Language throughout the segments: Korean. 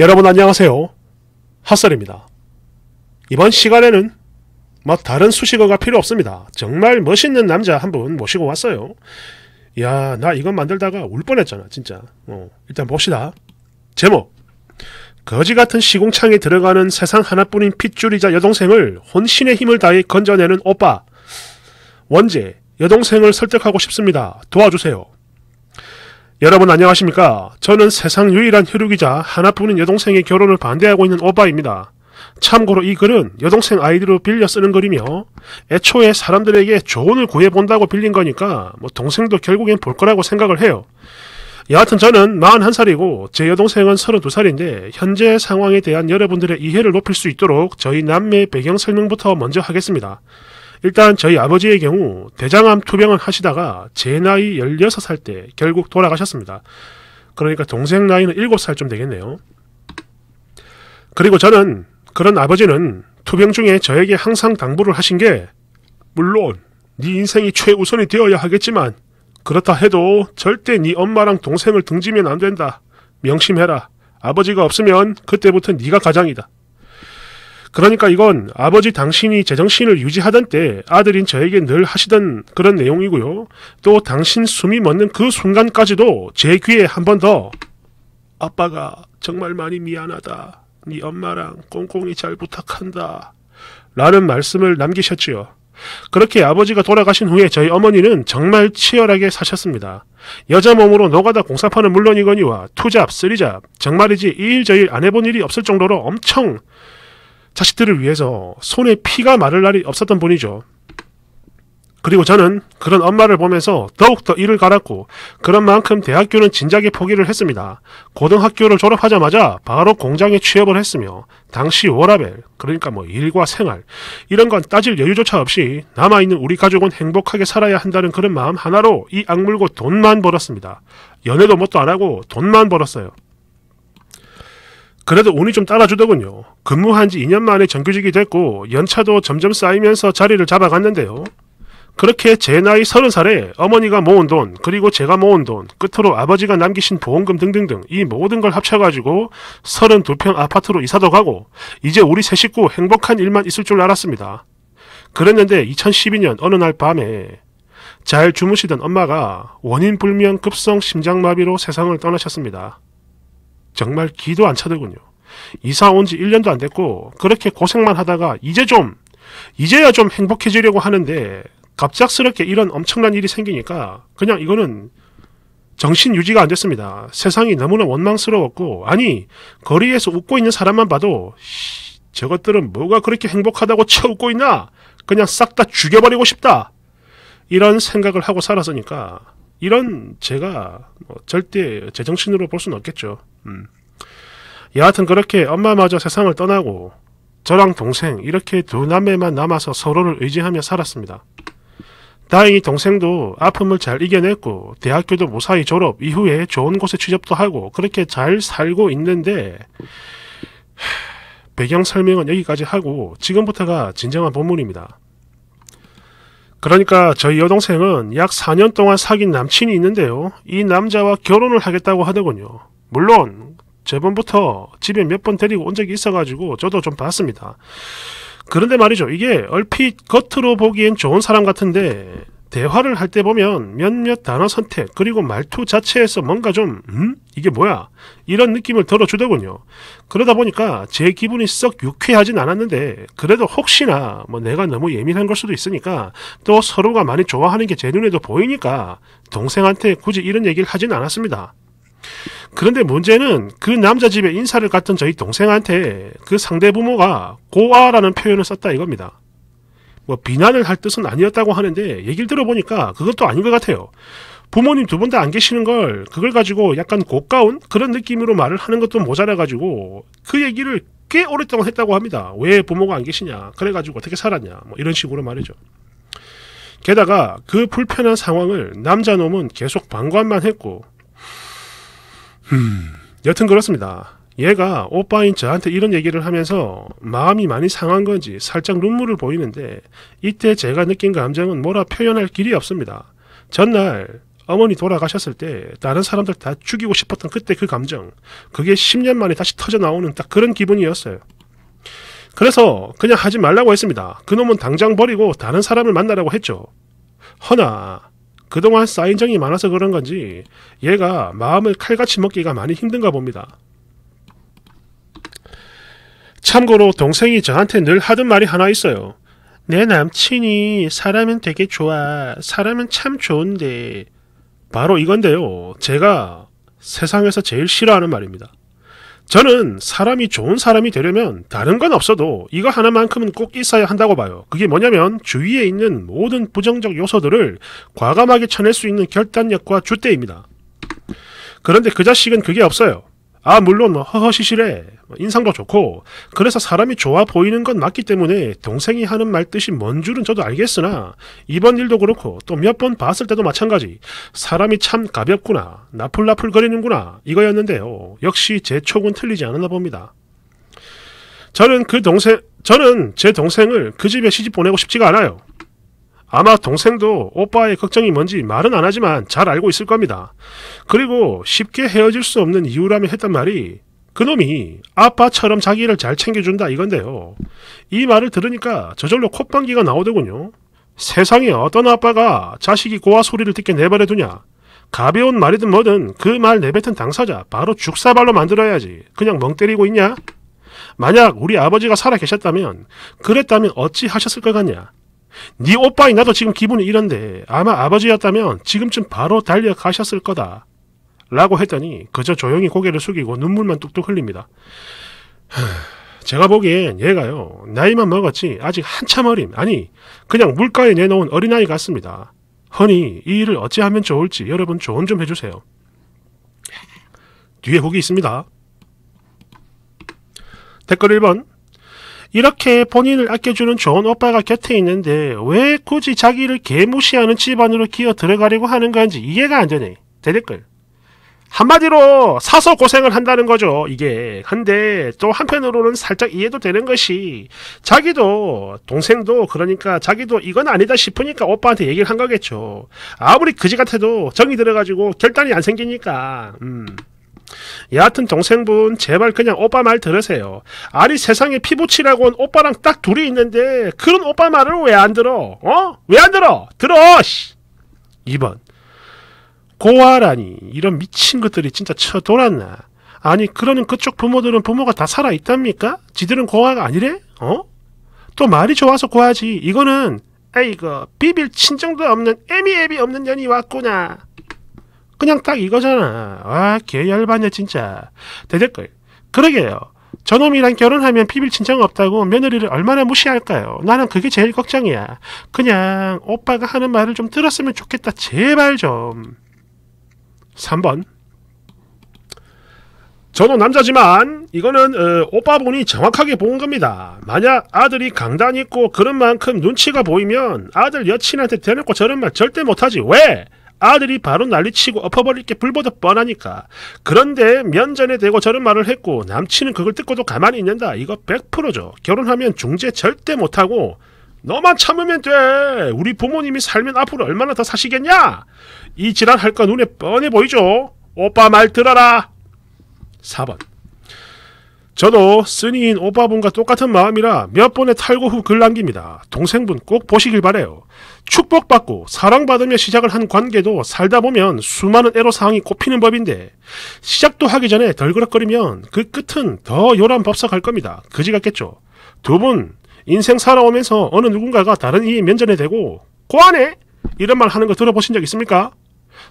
여러분 안녕하세요. 핫설입니다. 이번 시간에는 뭐 다른 수식어가 필요 없습니다. 정말 멋있는 남자 한 분 모시고 왔어요. 야, 나 이건 만들다가 울 뻔했잖아, 진짜. 어, 일단 봅시다. 제목. 거지 같은 시공창에 들어가는 세상 하나뿐인 핏줄이자 여동생을 혼신의 힘을 다해 건져내는 오빠. 원제, 여동생을 설득하고 싶습니다. 도와주세요. 여러분 안녕하십니까? 저는 세상 유일한 혈육이자 하나뿐인 여동생의 결혼을 반대하고 있는 오빠입니다 참고로 이 글은 여동생 아이디로 빌려 쓰는 글이며 애초에 사람들에게 조언을 구해본다고 빌린 거니까 뭐 동생도 결국엔 볼 거라고 생각을 해요. 여하튼 저는 41살이고 제 여동생은 32살인데 현재 상황에 대한 여러분들의 이해를 높일 수 있도록 저희 남매의 배경 설명부터 먼저 하겠습니다. 일단 저희 아버지의 경우 대장암 투병을 하시다가 제 나이 16살 때 결국 돌아가셨습니다. 그러니까 동생 나이는 7살쯤 되겠네요. 그리고 저는 그런 아버지는 투병 중에 저에게 항상 당부를 하신 게 물론 네 인생이 최우선이 되어야 하겠지만 그렇다 해도 절대 네 엄마랑 동생을 등지면 안 된다. 명심해라. 아버지가 없으면 그때부터 네가 가장이다. 그러니까 이건 아버지 당신이 제정신을 유지하던 때 아들인 저에게 늘 하시던 그런 내용이고요. 또 당신 숨이 멎는 그 순간까지도 제 귀에 한 번 더 아빠가 정말 많이 미안하다. 네 엄마랑 꽁꽁이 잘 부탁한다. 라는 말씀을 남기셨지요. 그렇게 아버지가 돌아가신 후에 저희 어머니는 정말 치열하게 사셨습니다. 여자 몸으로 노가다 공사파는 물론이거니와 투잡, 쓰리잡, 정말이지 일저일 안 해본 일이 없을 정도로 엄청 자식들을 위해서 손에 피가 마를 날이 없었던 분이죠. 그리고 저는 그런 엄마를 보면서 더욱더 이를 갈았고 그런 만큼 대학교는 진작에 포기를 했습니다. 고등학교를 졸업하자마자 바로 공장에 취업을 했으며 당시 워라벨 그러니까 뭐 일과 생활 이런 건 따질 여유조차 없이 남아있는 우리 가족은 행복하게 살아야 한다는 그런 마음 하나로 이 악물고 돈만 벌었습니다. 연애도 뭣도 안 하고 돈만 벌었어요. 그래도 운이 좀 따라주더군요. 근무한 지 2년 만에 정규직이 됐고 연차도 점점 쌓이면서 자리를 잡아갔는데요. 그렇게 제 나이 30살에 어머니가 모은 돈, 그리고 제가 모은 돈, 끝으로 아버지가 남기신 보험금 등등등 이 모든 걸 합쳐가지고 32평 아파트로 이사도 가고 이제 우리 세 식구 행복한 일만 있을 줄 알았습니다. 그랬는데 2012년 어느 날 밤에 잘 주무시던 엄마가 원인 불명 급성 심장마비로 세상을 떠나셨습니다. 정말 기도 안 차더군요. 이사 온 지 1년도 안 됐고 그렇게 고생만 하다가 이제 좀 이제야 좀 행복해지려고 하는데 갑작스럽게 이런 엄청난 일이 생기니까 그냥 이거는 정신 유지가 안 됐습니다. 세상이 너무나 원망스러웠고 아니 거리에서 웃고 있는 사람만 봐도 저것들은 뭐가 그렇게 행복하다고 쳐웃고 있나 그냥 싹 다 죽여버리고 싶다 이런 생각을 하고 살았으니까 이런 제가 뭐 절대 제 정신으로 볼 수는 없겠죠. 음. 여하튼 그렇게 엄마마저 세상을 떠나고 저랑 동생 이렇게 두 남매만 남아서 서로를 의지하며 살았습니다. 다행히 동생도 아픔을 잘 이겨냈고 대학교도 무사히 졸업 이후에 좋은 곳에 취업도 하고 그렇게 잘 살고 있는데 배경 설명은 여기까지 하고 지금부터가 진정한 본문입니다. 그러니까 저희 여동생은 약 4년 동안 사귄 남친이 있는데요. 이 남자와 결혼을 하겠다고 하더군요. 물론 저번부터 집에 몇 번 데리고 온 적이 있어가지고 저도 좀 봤습니다. 그런데 말이죠. 이게 얼핏 겉으로 보기엔 좋은 사람 같은데 대화를 할 때 보면 몇몇 단어 선택 그리고 말투 자체에서 뭔가 좀 음? 이게 뭐야? 이런 느낌을 들어주더군요. 그러다 보니까 제 기분이 썩 유쾌하진 않았는데 그래도 혹시나 뭐 내가 너무 예민한 걸 수도 있으니까 또 서로가 많이 좋아하는 게 제 눈에도 보이니까 동생한테 굳이 이런 얘기를 하진 않았습니다. 그런데 문제는 그 남자 집에 인사를 갔던 저희 동생한테 그 상대 부모가 고아라는 표현을 썼다 이겁니다. 뭐 비난을 할 뜻은 아니었다고 하는데 얘기를 들어보니까 그것도 아닌 것 같아요. 부모님 두 분 다 안 계시는 걸 그걸 가지고 약간 고가운 그런 느낌으로 말을 하는 것도 모자라 가지고 그 얘기를 꽤 오랫동안 했다고 합니다. 왜 부모가 안 계시냐? 그래 가지고 어떻게 살았냐? 뭐 이런 식으로 말이죠. 게다가 그 불편한 상황을 남자놈은 계속 방관만 했고 음, 여튼 그렇습니다. 얘가 오빠인 저한테 이런 얘기를 하면서 마음이 많이 상한 건지 살짝 눈물을 보이는데 이때 제가 느낀 감정은 뭐라 표현할 길이 없습니다. 전날 어머니 돌아가셨을 때 다른 사람들 다 죽이고 싶었던 그때 그 감정 그게 10년 만에 다시 터져 나오는 딱 그런 기분이었어요. 그래서 그냥 하지 말라고 했습니다. 그놈은 당장 버리고 다른 사람을 만나라고 했죠. 허나 그동안 쌓인 정이 많아서 그런 건지 얘가 마음을 칼같이 먹기가 많이 힘든가 봅니다. 참고로 동생이 저한테 늘 하던 말이 하나 있어요. 내 남친이 사람은 되게 좋아. 사람은 참 좋은데. 바로 이건데요. 제가 세상에서 제일 싫어하는 말입니다. 저는 사람이 좋은 사람이 되려면 다른 건 없어도 이거 하나만큼은 꼭 있어야 한다고 봐요. 그게 뭐냐면 주위에 있는 모든 부정적 요소들을 과감하게 쳐낼 수 있는 결단력과 주대입니다. 그런데 그 자식은 그게 없어요. 아 물론 허허시실해 뭐, 인상도 좋고 그래서 사람이 좋아 보이는 건 맞기 때문에 동생이 하는 말 뜻이 뭔 줄은 저도 알겠으나 이번 일도 그렇고 또 몇 번 봤을 때도 마찬가지 사람이 참 가볍구나 나풀나풀 거리는구나 이거였는데요 역시 제 촉은 틀리지 않았나 봅니다 저는 그 동생 저는 제 동생을 그 집에 시집 보내고 싶지가 않아요 아마 동생도 오빠의 걱정이 뭔지 말은 안 하지만 잘 알고 있을 겁니다. 그리고 쉽게 헤어질 수 없는 이유라며 했던 말이 그놈이 아빠처럼 자기를 잘 챙겨준다 이건데요. 이 말을 들으니까 저절로 콧방귀가 나오더군요. 세상에 어떤 아빠가 자식이 고아 소리를 듣게 내버려두냐. 가벼운 말이든 뭐든 그 말 내뱉은 당사자 바로 죽사발로 만들어야지. 그냥 멍 때리고 있냐? 만약 우리 아버지가 살아 계셨다면 그랬다면 어찌 하셨을 것 같냐? 네 오빠인 나도 지금 기분이 이런데 아마 아버지였다면 지금쯤 바로 달려가셨을 거다. 라고 했더니 그저 조용히 고개를 숙이고 눈물만 뚝뚝 흘립니다. 제가 보기엔 얘가요 나이만 먹었지 아직 한참 어린 아니 그냥 물가에 내놓은 어린아이 같습니다 허니 이 일을 어찌하면 좋을지 여러분 조언 좀 해주세요 뒤에 보기 있습니다 댓글 1번 이렇게 본인을 아껴주는 좋은 오빠가 곁에 있는데 왜 굳이 자기를 개무시하는 집안으로 기어 들어가려고 하는 건지 이해가 안 되네. 대댓글. 한마디로 사서 고생을 한다는 거죠, 이게. 근데 또 한편으로는 살짝 이해도 되는 것이 자기도 동생도 그러니까 자기도 이건 아니다 싶으니까 오빠한테 얘기를 한 거겠죠. 아무리 그지 같아도 정이 들어가지고 결단이 안 생기니까. 음. 여하튼 동생분 제발 그냥 오빠 말 들으세요. 아니 세상에 피부치라고 온 오빠랑 딱 둘이 있는데 그런 오빠 말을 왜 안 들어? 어? 왜 안 들어? 들어! 씨. 2번 고아라니 이런 미친 것들이 진짜 쳐돌았나 아니 그러는 그쪽 부모들은 부모가 다 살아있답니까? 지들은 고아가 아니래? 어? 또 말이 좋아서 고아지 이거는 에이고 비빌 친정도 없는 애미애비 없는 년이 왔구나 그냥 딱 이거잖아. 아, 개열받네 진짜. 대댓글. 그러게요. 저놈이랑 결혼하면 피빌 친정 없다고 며느리를 얼마나 무시할까요? 나는 그게 제일 걱정이야. 그냥 오빠가 하는 말을 좀 들었으면 좋겠다. 제발 좀. 3번. 저도 남자지만 이거는 어, 오빠분이 정확하게 본 겁니다. 만약 아들이 강단 있고 그런 만큼 눈치가 보이면 아들 여친한테 대놓고 저런 말 절대 못하지. 왜? 아들이 바로 난리치고 엎어버릴 게 불보듯 뻔하니까. 그런데 면전에 대고 저런 말을 했고 남친은 그걸 듣고도 가만히 있는다. 이거 100%죠. 결혼하면 중재 절대 못하고 너만 참으면 돼. 우리 부모님이 살면 앞으로 얼마나 더 사시겠냐? 이 지랄할 거 눈에 뻔해 보이죠? 오빠 말 들어라. 4번. 저도 쓰니인 오빠분과 똑같은 마음이라 몇 번의 탈고 후글 남깁니다. 동생분 꼭 보시길 바래요. 축복받고 사랑받으며 시작을 한 관계도 살다 보면 수많은 애로사항이 꼽히는 법인데 시작도 하기 전에 덜그럭거리면 그 끝은 더 요란법석할 겁니다. 그지 같겠죠. 두 분 인생 살아오면서 어느 누군가가 다른 이의 면전에 대고 고안해? 이런 말 하는 거 들어보신 적 있습니까?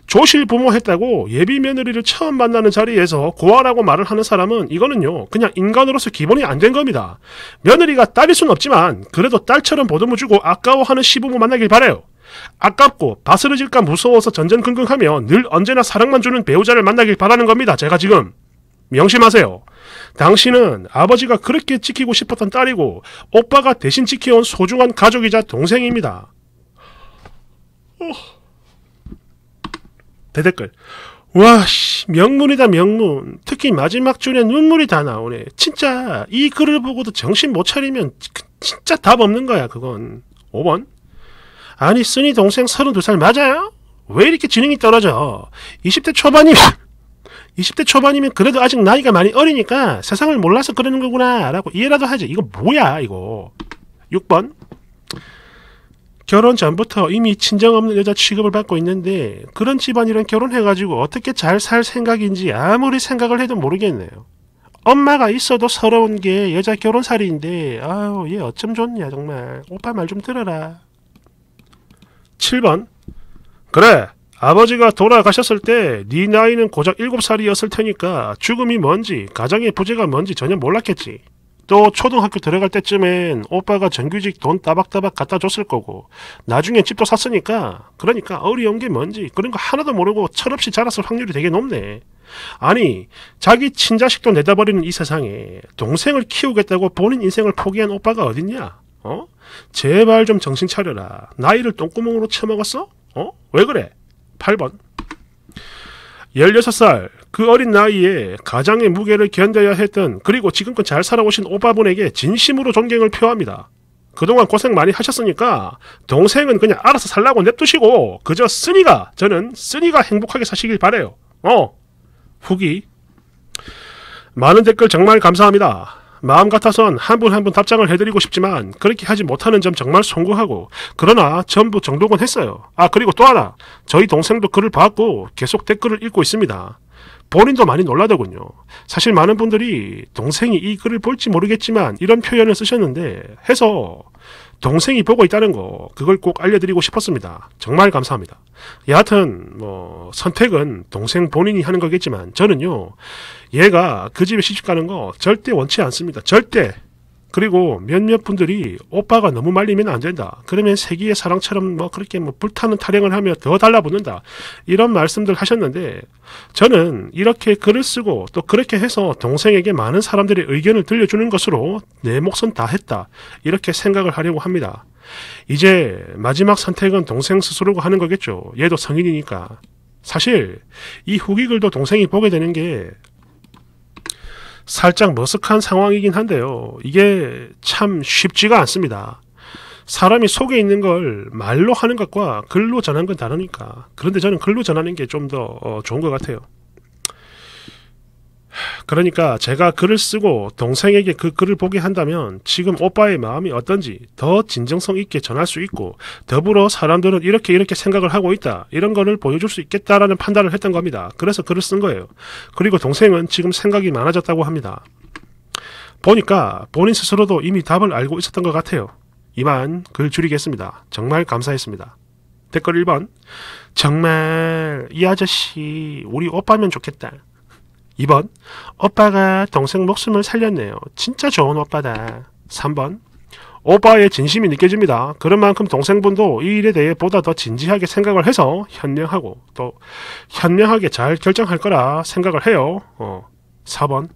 조실 부모했다고 예비 며느리를 처음 만나는 자리에서 고아라고 말을 하는 사람은 이거는요 그냥 인간으로서 기본이 안 된 겁니다. 며느리가 딸일 순 없지만 그래도 딸처럼 보듬어 주고 아까워하는 시부모 만나길 바래요. 아깝고 바스러질까 무서워서 전전긍긍하며 늘 언제나 사랑만 주는 배우자를 만나길 바라는 겁니다. 제가 지금 명심하세요. 당신은 아버지가 그렇게 지키고 싶었던 딸이고 오빠가 대신 지켜온 소중한 가족이자 동생입니다. 어... 대댓글. 와, 씨, 명문이다, 명문. 특히 마지막 줄에 눈물이 다 나오네. 진짜, 이 글을 보고도 정신 못 차리면, 그 진짜 답 없는 거야, 그건. 5번. 아니, 쓰니 동생 32살 맞아요? 왜 이렇게 지능이 떨어져? 20대 초반이면, 20대 초반이면 그래도 아직 나이가 많이 어리니까 세상을 몰라서 그러는 거구나, 라고 이해라도 하지. 이거 뭐야, 이거. 6번. 결혼 전부터 이미 친정 없는 여자 취급을 받고 있는데 그런 집안이랑 결혼해가지고 어떻게 잘 살 생각인지 아무리 생각을 해도 모르겠네요. 엄마가 있어도 서러운 게 여자 결혼살인데 아유 얘 어쩜 좋냐 정말 오빠 말 좀 들어라. 7번 그래 아버지가 돌아가셨을 때 네 나이는 고작 7살이었을 테니까 죽음이 뭔지 가정의 부재가 뭔지 전혀 몰랐겠지. 또 초등학교 들어갈 때쯤엔 오빠가 정규직 돈 따박따박 갖다 줬을 거고 나중에 집도 샀으니까 그러니까 어려온게 뭔지 그런 거 하나도 모르고 철없이 자랐을 확률이 되게 높네. 아니 자기 친자식도 내다버리는 이 세상에 동생을 키우겠다고 본인 인생을 포기한 오빠가 어딨냐? 어? 제발 좀 정신 차려라. 나이를 똥구멍으로 쳐먹었어? 어? 왜 그래? 8번 16살 그 어린 나이에 가장의 무게를 견뎌야 했던 그리고 지금껏 잘 살아오신 오빠분에게 진심으로 존경을 표합니다. 그동안 고생 많이 하셨으니까 동생은 그냥 알아서 살라고 냅두시고 그저 쓰니가 저는 쓰니가 행복하게 사시길 바래요. 어 후기 많은 댓글 정말 감사합니다. 마음 같아선 한 분 한 분 답장을 해드리고 싶지만 그렇게 하지 못하는 점 정말 송구하고 그러나 전부 정독은 했어요. 아 그리고 또 하나 저희 동생도 글을 봤고 계속 댓글을 읽고 있습니다. 본인도 많이 놀라더군요. 사실 많은 분들이 동생이 이 글을 볼지 모르겠지만 이런 표현을 쓰셨는데 해서 동생이 보고 있다는 거 그걸 꼭 알려드리고 싶었습니다. 정말 감사합니다. 여하튼 뭐 선택은 동생 본인이 하는 거겠지만 저는요 얘가 그 집에 시집 가는 거 절대 원치 않습니다. 절대 그리고 몇몇 분들이 오빠가 너무 말리면 안 된다. 그러면 세기의 사랑처럼 뭐 그렇게 뭐 불타는 타령을 하며 더 달라붙는다. 이런 말씀들 하셨는데 저는 이렇게 글을 쓰고 또 그렇게 해서 동생에게 많은 사람들의 의견을 들려주는 것으로 내 몫은 다 했다. 이렇게 생각을 하려고 합니다. 이제 마지막 선택은 동생 스스로가 하는 거겠죠. 얘도 성인이니까. 사실 이 후기 글도 동생이 보게 되는 게 살짝 머쓱한 상황이긴 한데요. 이게 참 쉽지가 않습니다. 사람이 속에 있는 걸 말로 하는 것과 글로 전하는건 다르니까. 그런데 저는 글로 전하는 게 좀더 어, 좋은 것 같아요. 그러니까 제가 글을 쓰고 동생에게 그 글을 보게 한다면 지금 오빠의 마음이 어떤지 더 진정성 있게 전할 수 있고 더불어 사람들은 이렇게 이렇게 생각을 하고 있다 이런 거를 보여줄 수 있겠다라는 판단을 했던 겁니다. 그래서 글을 쓴 거예요. 그리고 동생은 지금 생각이 많아졌다고 합니다. 보니까 본인 스스로도 이미 답을 알고 있었던 것 같아요. 이만 글 줄이겠습니다. 정말 감사했습니다. 댓글 1번 정말 이 아저씨 우리 오빠면 좋겠다. 2번 오빠가 동생 목숨을 살렸네요. 진짜 좋은 오빠다. 3번 오빠의 진심이 느껴집니다. 그런 만큼 동생분도 이 일에 대해 보다 더 진지하게 생각을 해서 현명하고 또 현명하게 잘 결정할 거라 생각을 해요. 어. 4번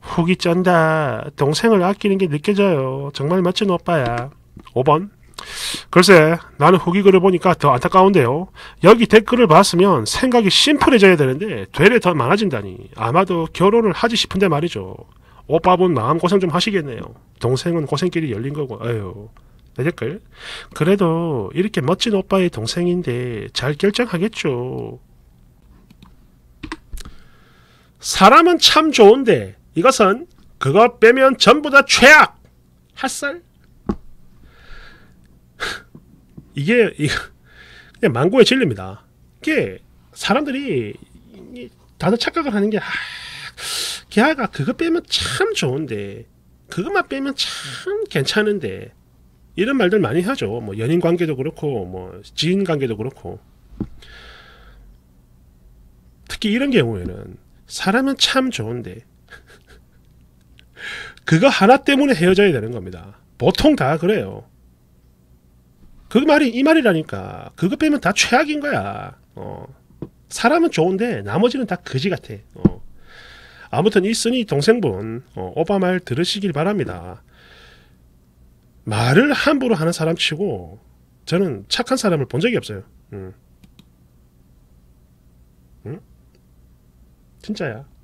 후기 짠다. 동생을 아끼는 게 느껴져요. 정말 멋진 오빠야. 5번 글쎄 나는 후기 글을 보니까 더 안타까운데요. 여기 댓글을 봤으면 생각이 심플해져야 되는데 되레 더 많아진다니 아마도 결혼을 하지 싶은데 말이죠. 오빠분 마음고생 좀 하시겠네요. 동생은 고생길이 열린 거고 아휴내 댓글 그래도 이렇게 멋진 오빠의 동생인데 잘 결정하겠죠. 사람은 참 좋은데 이것은 그거 빼면 전부 다 최악! 핫살? 이게, 이게 그냥 망고의 진리입니다. 이게 사람들이 다들 착각을 하는 게 아, 기아가 그거 빼면 참 좋은데 그것만 빼면 참 괜찮은데 이런 말들 많이 하죠. 뭐 연인 관계도 그렇고 뭐 지인 관계도 그렇고 특히 이런 경우에는 사람은 참 좋은데 그거 하나 때문에 헤어져야 되는 겁니다. 보통 다 그래요. 그 말이 이 말이라니까. 그거 빼면 다 최악인 거야. 어. 사람은 좋은데 나머지는 다 거지 같아. 어. 아무튼 이 쓰니 동생분 어, 오바말 들으시길 바랍니다. 말을 함부로 하는 사람 치고 저는 착한 사람을 본 적이 없어요. 응. 음. 응? 음? 진짜야.